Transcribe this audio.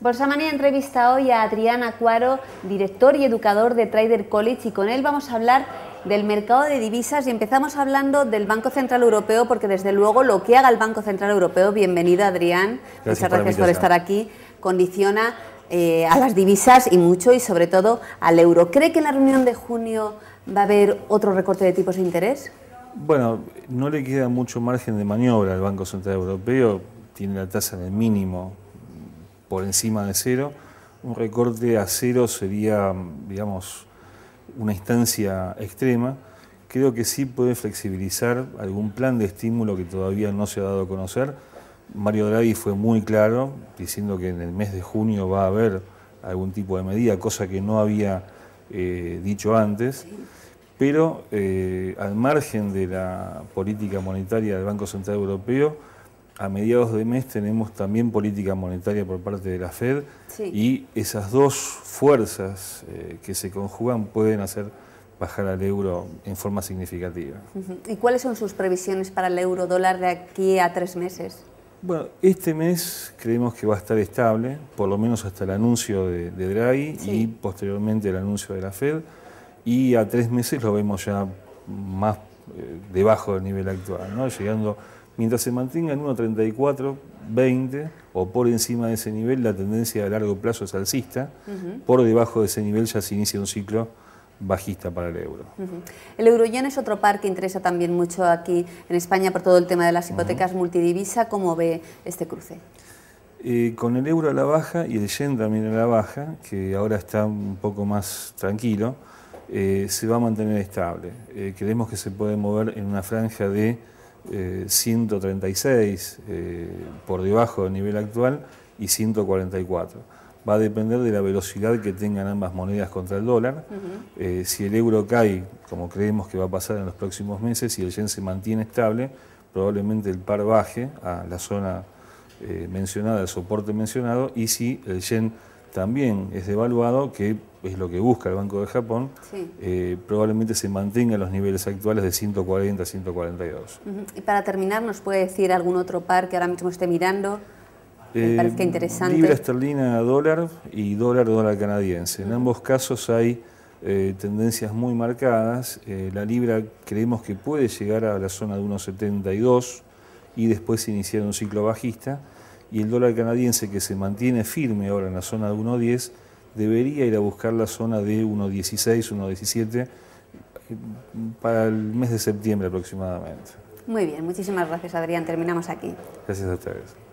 Manía entrevista hoy a Adrián Acuaro, director y educador de Trader College, y con él vamos a hablar del mercado de divisas y empezamos hablando del Banco Central Europeo, porque desde luego lo que haga el Banco Central Europeo, bienvenido Adrián, gracias muchas gracias por estar aquí, condiciona eh, a las divisas y mucho, y sobre todo al euro. ¿Cree que en la reunión de junio va a haber otro recorte de tipos de interés? Bueno, no le queda mucho margen de maniobra al Banco Central Europeo, tiene la tasa en el mínimo por encima de cero. Un recorte a cero sería, digamos, una instancia extrema. Creo que sí puede flexibilizar algún plan de estímulo que todavía no se ha dado a conocer. Mario Draghi fue muy claro diciendo que en el mes de junio va a haber algún tipo de medida, cosa que no había eh, dicho antes. Pero eh, al margen de la política monetaria del Banco Central Europeo, a mediados de mes tenemos también política monetaria por parte de la Fed y esas dos fuerzas eh, que se conjugan pueden hacer bajar al euro en forma significativa. ¿Y cuáles son sus previsiones para el euro dólar de aquí a tres meses? Bueno, este mes creemos que va a estar estable, por lo menos hasta el anuncio de, Draghi y posteriormente el anuncio de la Fed, y a tres meses lo vemos ya más eh, debajo del nivel actual, ¿no? llegando Mientras se mantenga en 1,34, 20 o por encima de ese nivel, la tendencia a largo plazo es alcista. Por debajo de ese nivel ya se inicia un ciclo bajista para el euro. El euro El es otro par que interesa también mucho aquí en España por todo el tema de las hipotecas multidivisa. ¿Cómo ve este cruce? Eh, con el euro a la baja y el yen también a la baja, que ahora está un poco más tranquilo, eh, se va a mantener estable. Eh, creemos que se puede mover en una franja de 136 eh, eh, por debajo del nivel actual y 144. Va a depender de la velocidad que tengan ambas monedas contra el dólar. Eh, si el euro cae, como creemos que va a pasar en los próximos meses, y el yen se mantiene estable, probablemente el par baje a la zona mencionada, el soporte mencionado, y si el yen también es devaluado, que es lo que busca el Banco de Japón, eh, probablemente se mantenga en los niveles actuales de 140 142. Y para terminar, ¿nos puede decir algún otro par que ahora mismo esté mirando? Me eh, interesante. Libra esterlina dólar y dólar dólar canadiense. En ambos casos hay eh, tendencias muy marcadas. la libra creemos que puede llegar a la zona de 1,72 y después iniciar un ciclo bajista y el dólar canadiense que se mantiene firme ahora en la zona de 1.10 debería ir a buscar la zona de 1.16, 1.17 eh, para el mes de septiembre aproximadamente. Muy bien, muchísimas gracias Adrián, terminamos aquí. Gracias a ustedes.